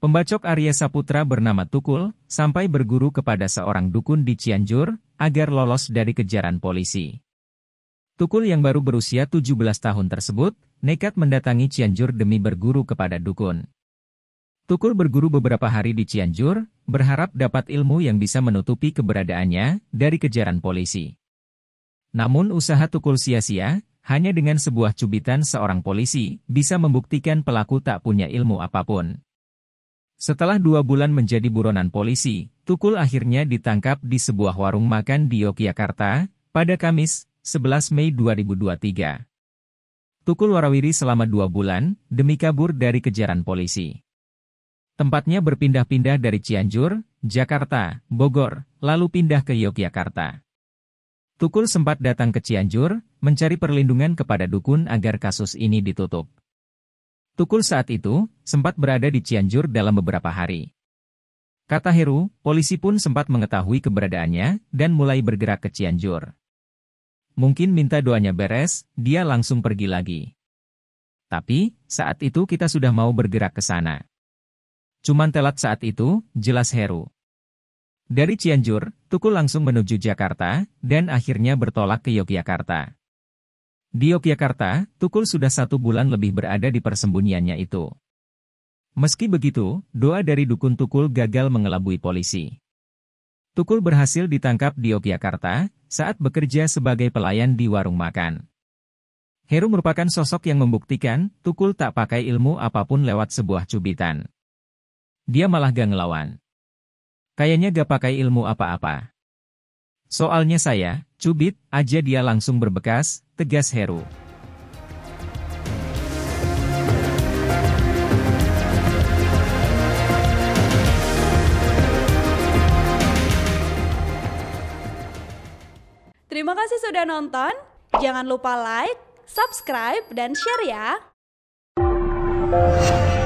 Pembacok Arya Saputra bernama Tukul, sampai berguru kepada seorang dukun di Cianjur, agar lolos dari kejaran polisi. Tukul yang baru berusia 17 tahun tersebut, nekat mendatangi Cianjur demi berguru kepada dukun. Tukul berguru beberapa hari di Cianjur, berharap dapat ilmu yang bisa menutupi keberadaannya dari kejaran polisi. Namun usaha Tukul sia-sia, hanya dengan sebuah cubitan seorang polisi, bisa membuktikan pelaku tak punya ilmu apapun. Setelah dua bulan menjadi buronan polisi, Tukul akhirnya ditangkap di sebuah warung makan di Yogyakarta, pada Kamis, 11 Mei 2023. Tukul warawiri selama dua bulan, demi kabur dari kejaran polisi. Tempatnya berpindah-pindah dari Cianjur, Jakarta, Bogor, lalu pindah ke Yogyakarta. Tukul sempat datang ke Cianjur, mencari perlindungan kepada dukun agar kasus ini ditutup. Tukul saat itu, sempat berada di Cianjur dalam beberapa hari. Kata Heru, polisi pun sempat mengetahui keberadaannya dan mulai bergerak ke Cianjur. Mungkin minta doanya beres, dia langsung pergi lagi. Tapi, saat itu kita sudah mau bergerak ke sana. Cuman telat saat itu, jelas Heru. Dari Cianjur, Tukul langsung menuju Jakarta, dan akhirnya bertolak ke Yogyakarta. Di Yogyakarta, Tukul sudah satu bulan lebih berada di persembunyiannya itu. Meski begitu, doa dari Dukun Tukul gagal mengelabui polisi. Tukul berhasil ditangkap di Yogyakarta saat bekerja sebagai pelayan di warung makan. Heru merupakan sosok yang membuktikan Tukul tak pakai ilmu apapun lewat sebuah cubitan. Dia malah gak ngelawan. Kayaknya gak pakai ilmu apa-apa. Soalnya saya, cubit, aja dia langsung berbekas, tegas Heru. Terima kasih sudah nonton. Jangan lupa like, subscribe, dan share ya.